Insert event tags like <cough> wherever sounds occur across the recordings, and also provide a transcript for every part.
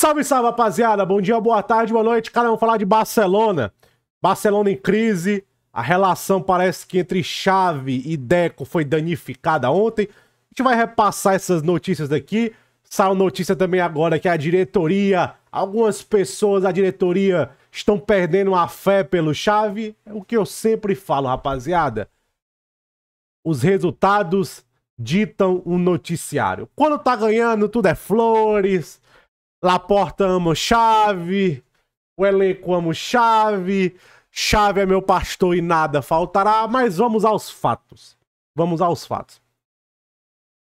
Salve, salve, rapaziada. Bom dia, boa tarde, boa noite. Cara, vamos falar de Barcelona. Barcelona em crise. A relação parece que entre Chave e Deco foi danificada ontem. A gente vai repassar essas notícias daqui. Saiu notícia também agora que a diretoria, algumas pessoas da diretoria estão perdendo a fé pelo Chave. É o que eu sempre falo, rapaziada. Os resultados ditam o um noticiário. Quando tá ganhando, tudo é flores, Laporta amo chave. O elenco amo chave. Chave é meu pastor e nada faltará. Mas vamos aos fatos. Vamos aos fatos.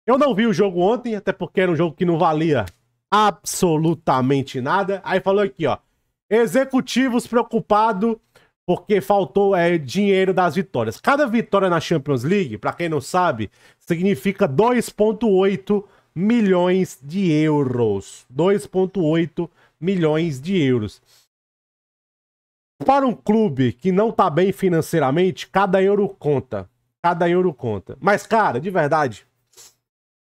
Eu não vi o jogo ontem, até porque era um jogo que não valia absolutamente nada. Aí falou aqui, ó. Executivos preocupados porque faltou é, dinheiro das vitórias. Cada vitória na Champions League, para quem não sabe, significa 2,8 milhões de euros. 2,8 milhões de euros. Para um clube que não está bem financeiramente, cada euro conta. Cada euro conta. Mas, cara, de verdade,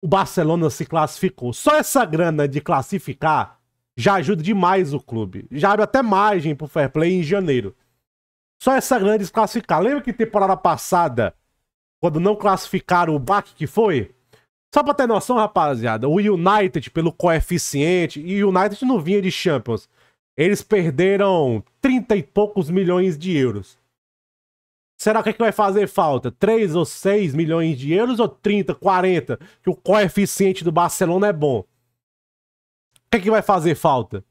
o Barcelona se classificou. Só essa grana de classificar já ajuda demais o clube. Já abre até margem o fair play em janeiro. Só essa grana de classificar. Lembra que temporada passada, quando não classificaram o bac que foi? Só pra ter noção, rapaziada, o United, pelo coeficiente, e o United não vinha de Champions. Eles perderam 30 e poucos milhões de euros. Será que, é que vai fazer falta? 3 ou 6 milhões de euros ou 30, 40? Que o coeficiente do Barcelona é bom. O que, é que vai fazer falta?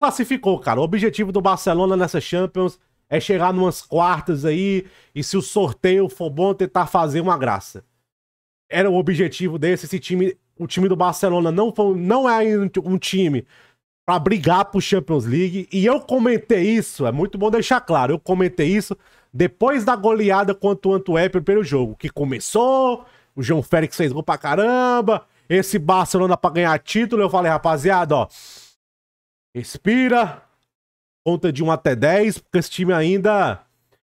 Classificou, cara. O objetivo do Barcelona nessa Champions é chegar numas quartas aí e se o sorteio for bom, tentar fazer uma graça era o objetivo desse, esse time, o time do Barcelona não, foi, não é um time para brigar por Champions League. E eu comentei isso, é muito bom deixar claro, eu comentei isso depois da goleada contra o Antwerp pelo jogo, que começou, o João Félix fez gol pra caramba, esse Barcelona pra ganhar título, eu falei, rapaziada, ó, respira, conta de 1 até 10, porque esse time ainda,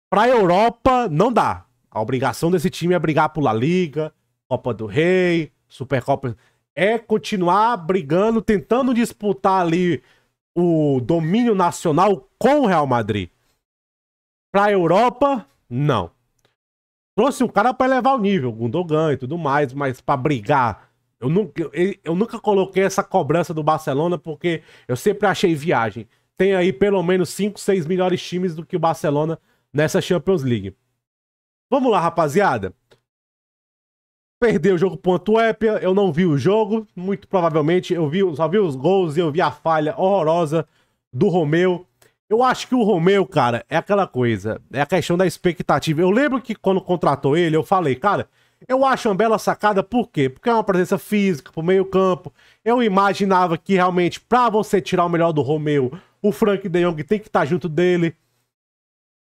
pra Europa, não dá. A obrigação desse time é brigar por La Liga, Copa do Rei, Supercopa. É continuar brigando, tentando disputar ali o domínio nacional com o Real Madrid. Pra Europa, não. Trouxe um cara para elevar o nível, Gundogan e tudo mais, mas para brigar. Eu nunca, eu, eu nunca coloquei essa cobrança do Barcelona porque eu sempre achei viagem. Tem aí pelo menos 5, 6 melhores times do que o Barcelona nessa Champions League. Vamos lá, rapaziada. Perder o jogo ponto épia, eu não vi o jogo, muito provavelmente eu vi, só vi os gols e eu vi a falha horrorosa do Romeu. Eu acho que o Romeu, cara, é aquela coisa, é a questão da expectativa. Eu lembro que quando contratou ele, eu falei, cara, eu acho uma bela sacada, por quê? Porque é uma presença física pro meio-campo. Eu imaginava que realmente, para você tirar o melhor do Romeu, o Frank De Jong tem que estar tá junto dele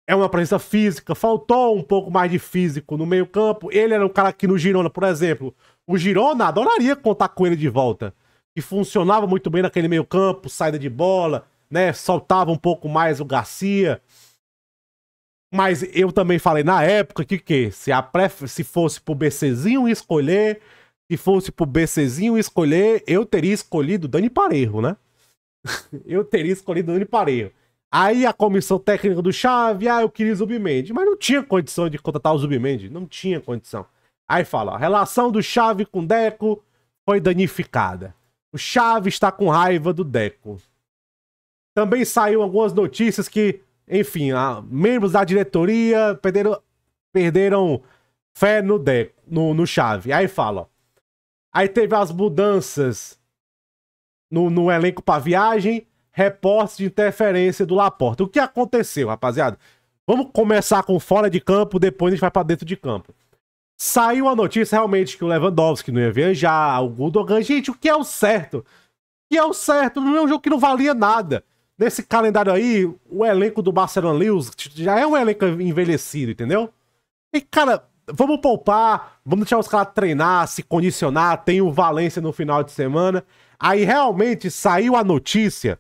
é uma presença física, faltou um pouco mais de físico no meio-campo. Ele era um cara que no Girona, por exemplo, o Girona adoraria contar com ele de volta. E funcionava muito bem naquele meio-campo, saída de bola, né? Soltava um pouco mais o Garcia. Mas eu também falei na época que, que se, a pré se fosse pro BCzinho escolher, se fosse pro BCzinho escolher, eu teria escolhido Dani Parejo, né? <laughs> eu teria escolhido Dani Parejo. Aí a comissão técnica do Chave, ah, eu queria Zubimendi. Mas não tinha condição de contratar o Zubimendi. Não tinha condição. Aí fala, a relação do Chave com Deco foi danificada. O Chave está com raiva do Deco. Também saiu algumas notícias que, enfim, a, ah, membros da diretoria perderam, perderam fé no Deco, no, no Chave. Aí fala, aí teve as mudanças no, no elenco para viagem Reporte de interferência do Laporta. O que aconteceu, rapaziada? Vamos começar com fora de campo, depois a gente vai para dentro de campo. Saiu a notícia realmente que o Lewandowski não ia viajar, o Gundogan. Gente, o que é o certo? O que é o certo? Não é um jogo que não valia nada. Nesse calendário aí, o elenco do Barcelona Lewis já é um elenco envelhecido, entendeu? E, cara, vamos poupar, vamos deixar os caras treinar, se condicionar. Tem o Valência no final de semana aí realmente saiu a notícia,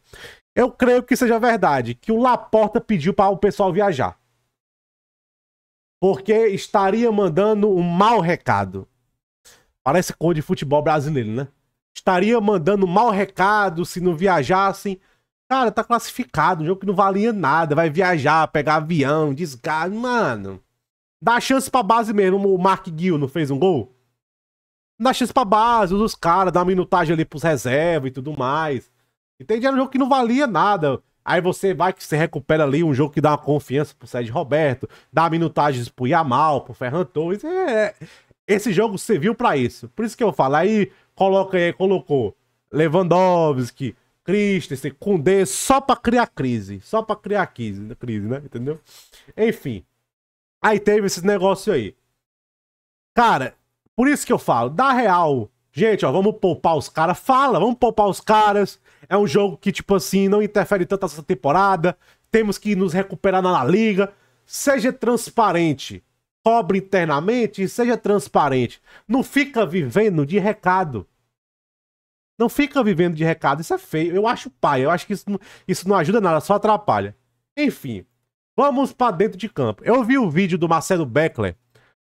eu creio que seja verdade, que o Laporta pediu para o pessoal viajar. Porque estaria mandando um mau recado. Parece cor de futebol brasileiro, né? Estaria mandando um mau recado se não viajassem. Cara, tá classificado, um jogo que não valia nada. Vai viajar, pegar avião, desgaste. Mano, dá chance pra base mesmo. O Mark Gill não fez um gol? na X pra base, usa os caras, dá uma minutagem ali pros reservas e tudo mais. Entende? Era um jogo que não valia nada. Aí você vai que você recupera ali um jogo que dá uma confiança pro Sérgio Roberto, dá minutagens pro Yamal, pro Ferran Torres. É, é esse jogo serviu para isso. Por isso que eu falo. Aí coloca aí, colocou Lewandowski, Christensen, Koundé, só pra criar crise. Só pra criar crise, crise né? Entendeu? Enfim. Aí teve esse negócio aí. Cara, por isso que eu falo, dá real. Gente, ó, vamos poupar os caras. Fala, vamos poupar os caras. É um jogo que, tipo assim, não interfere tanto essa temporada. Temos que nos recuperar na La Liga. Seja transparente. Cobre internamente e seja transparente. Não fica vivendo de recado. Não fica vivendo de recado. Isso é feio. Eu acho pai. Eu acho que isso não, isso não ajuda nada, só atrapalha. Enfim, vamos para dentro de campo. Eu vi o vídeo do Marcelo Beckler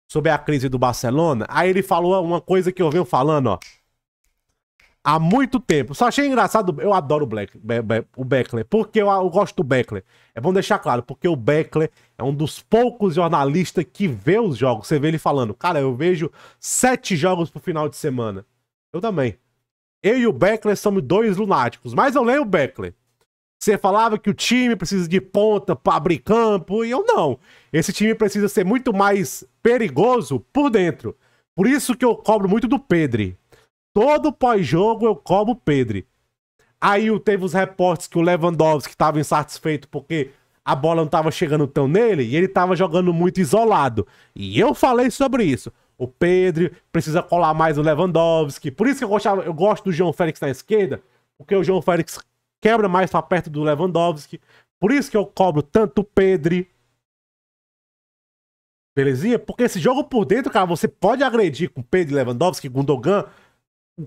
sobre a crise do Barcelona, aí ele falou uma coisa que eu venho falando, ó. Há muito tempo. Só achei engraçado. Eu adoro o, Black, Be Be o Beckler. Porque eu, eu, gosto do Beckler. É bom deixar claro, porque o Beckler é um dos poucos jornalistas que vê os jogos. Você vê ele falando, cara, eu vejo sete jogos pro final de semana. Eu também. Eu e o Beckler somos dois lunáticos, mas eu leio o Beckler. Você falava que o time precisa de ponta para abrir campo, e eu não. Esse time precisa ser muito mais perigoso por dentro. Por isso que eu cobro muito do Pedro. Todo pós-jogo eu cobro o Pedro. Aí teve os reportes que o Lewandowski estava insatisfeito porque a bola não estava chegando tão nele e ele estava jogando muito isolado. E eu falei sobre isso. O Pedro precisa colar mais o Lewandowski. Por isso que eu, gostava, eu gosto do João Félix na esquerda, porque o João Félix quebra mais, tá perto do Lewandowski. Por isso que eu cobro tanto o Pedri. Belezinha? Porque esse jogo por dentro, cara, você pode agredir com Pedro Lewandowski, com Dogan,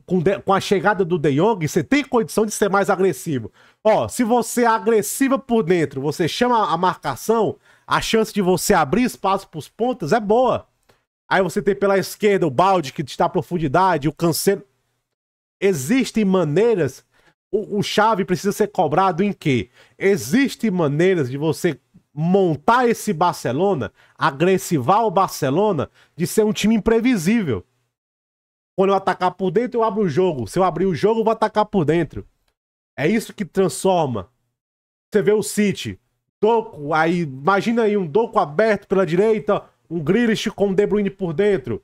com, de, com a chegada do De Jong, você tem condição de ser mais agressivo. Ó, se você é agressiva por dentro, você chama a marcação, a chance de você abrir espaço pros pontas é boa. Aí você tem pela esquerda o balde que te dá profundidade, o canseiro. Existem maneiras o, o chave precisa ser cobrado em quê? Existem maneiras de você montar esse Barcelona, agressivar o Barcelona, de ser um time imprevisível. Quando eu atacar por dentro, eu abro o jogo. Se eu abrir o jogo, eu vou atacar por dentro. É isso que transforma. Você vê o City, Doco, aí imagina aí um Doco aberto pela direita, um Grealish com o De Bruyne por dentro.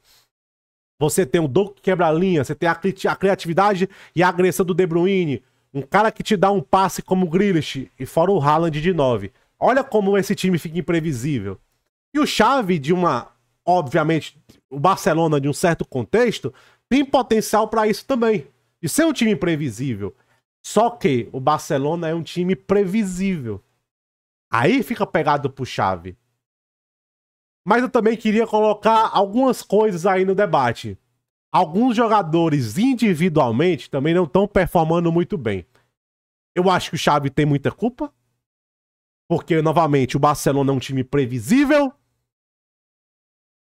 Você tem o Doco que quebra a linha, você tem a, criatividade e a agressão do De Bruyne. Um cara que te dá um passe como o Grealish e fora o Haaland de 9. Olha como esse time fica imprevisível. E o Xavi de uma, obviamente, o Barcelona de um certo contexto, tem potencial para isso também. De ser um time imprevisível. Só que o Barcelona é um time previsível. Aí fica pegado pro Xavi. Mas eu também queria colocar algumas coisas aí no debate alguns jogadores individualmente também não estão performando muito bem. Eu acho que o Xavi tem muita culpa, porque novamente o Barcelona é um time previsível,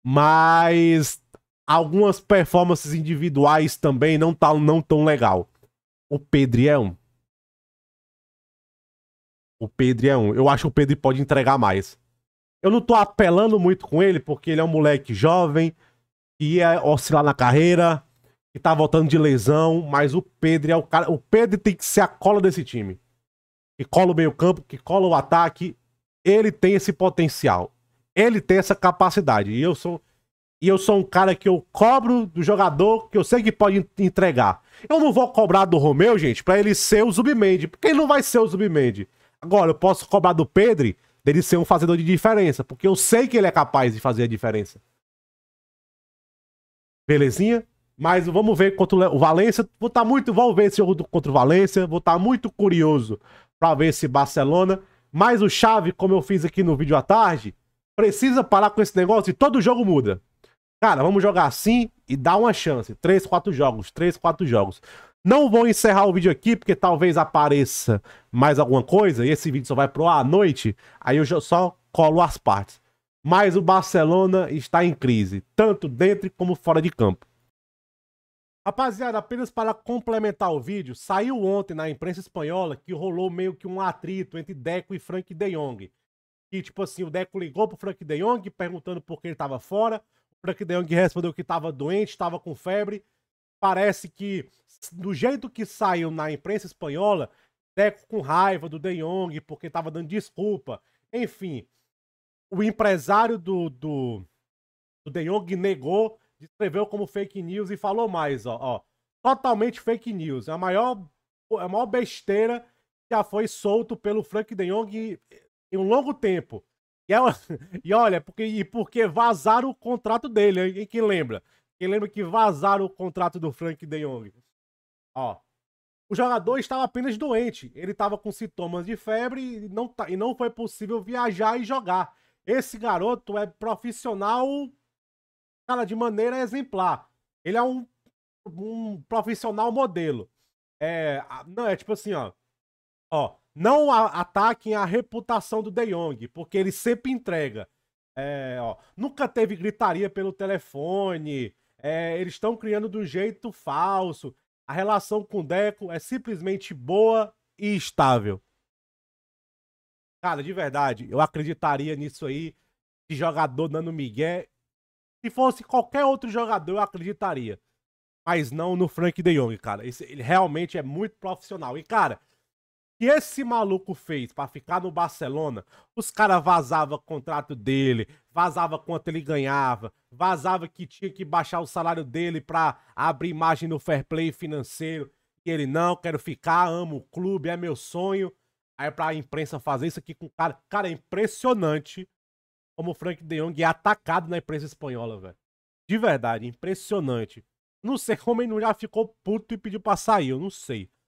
mas algumas performances individuais também não tá não tão legal. O Pedri é um. O Pedri é um. Eu acho que o Pedri pode entregar mais. Eu não tô apelando muito com ele porque ele é um moleque jovem, que ia oscilar na carreira, que tá voltando de lesão, mas o Pedro é o cara. O Pedro tem que ser a cola desse time. Que cola o meio-campo, que cola o ataque. Ele tem esse potencial. Ele tem essa capacidade. E eu sou. E eu sou um cara que eu cobro do jogador que eu sei que pode entregar. Eu não vou cobrar do Romeu, gente, para ele ser o Zubimendi, porque ele não vai ser o Zubimendi. Agora, eu posso cobrar do Pedro dele ser um fazedor de diferença, porque eu sei que ele é capaz de fazer a diferença. Belezinha? Mas vamos ver contra o Valência. Vou estar tá muito. Vamos ver esse jogo contra o Valência. Vou estar tá muito curioso para ver esse Barcelona. Mas o Chave, como eu fiz aqui no vídeo à tarde, precisa parar com esse negócio e todo jogo muda. Cara, vamos jogar assim e dar uma chance. Três, quatro jogos, três, quatro jogos. Não vou encerrar o vídeo aqui, porque talvez apareça mais alguma coisa, e esse vídeo só vai pro ar à noite, aí eu só colo as partes mas o Barcelona está em crise, tanto dentro como fora de campo. Rapaziada, apenas para complementar o vídeo, saiu ontem na imprensa espanhola que rolou meio que um atrito entre Deco e Frank De Jong. E tipo assim, o Deco ligou pro Frank De Jong perguntando por que ele estava fora. O Frank De Jong respondeu que estava doente, estava com febre. Parece que do jeito que saiu na imprensa espanhola, Deco com raiva do De Jong porque estava dando desculpa. Enfim, o empresário do, do, do De Jong negou, descreveu como fake news e falou mais, ó, ó. Totalmente fake news. É a maior, é a maior besteira que já foi solto pelo Frank De Jong em, um longo tempo. E, <laughs> e olha, porque, e porque vazaram o contrato dele, hein? Quem lembra? Quem lembra que vazaram o contrato do Frank De Jong? Ó. O jogador estava apenas doente. Ele estava com sintomas de febre e não, tá, e não foi possível viajar e jogar. Esse garoto é profissional, cara, de maneira exemplar. Ele é um, um profissional modelo. É, não, é tipo assim, ó. Ó, não a, ataquem a reputação do De Jong, porque ele sempre entrega. É, ó, nunca teve gritaria pelo telefone. É, eles estão criando do jeito falso. A relação com o Deco é simplesmente boa e estável. Cara, de verdade, eu acreditaria nisso aí, de jogador dando migué. Se fosse qualquer outro jogador, eu acreditaria. Mas não no Frank De Jong, cara. Esse, ele realmente é muito profissional. E, cara, que esse maluco fez para ficar no Barcelona, os caras vazavam contrato dele, vazava quanto ele ganhava, vazava que tinha que baixar o salário dele pra abrir margem no fair play financeiro. E ele, não, quero ficar, amo o clube, é meu sonho. Aí pra imprensa fazer isso aqui com o cara. Cara, é impressionante como o Frank de Jong é atacado na imprensa espanhola, velho. De verdade, impressionante. Não sei como ele não já ficou puto e pediu pra sair, eu não sei.